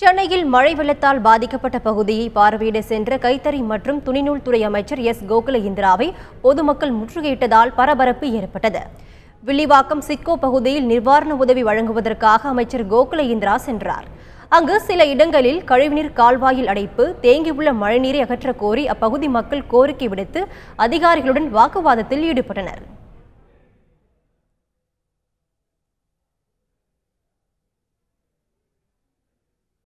சென்னையில் மழை வெள்ளத்தால் பாதிக்கப்பட்ட பகுதியை பார்வையிட சென்ற கைத்தறி மற்றும் துணிநூல் துறை அமைச்சர் எஸ் கோகுல இந்திராவை பொதுமக்கள் முற்றுகையிட்டதால் பரபரப்பு ஏற்பட்டது வில்லிவாக்கம் சிக்கோ பகுதியில் நிவாரண உதவி வழங்குவதற்காக அமைச்சர் கோகுல இந்திரா சென்றார் அங்கு சில இடங்களில் கழிவுநீர் கால்வாயில் அடைப்பு தேங்கியுள்ள மழைநீரை அகற்றக் கோரி அப்பகுதி மக்கள் கோரிக்கை விடுத்து அதிகாரிகளுடன் வாக்குவாதத்தில் ஈடுபட்டனர்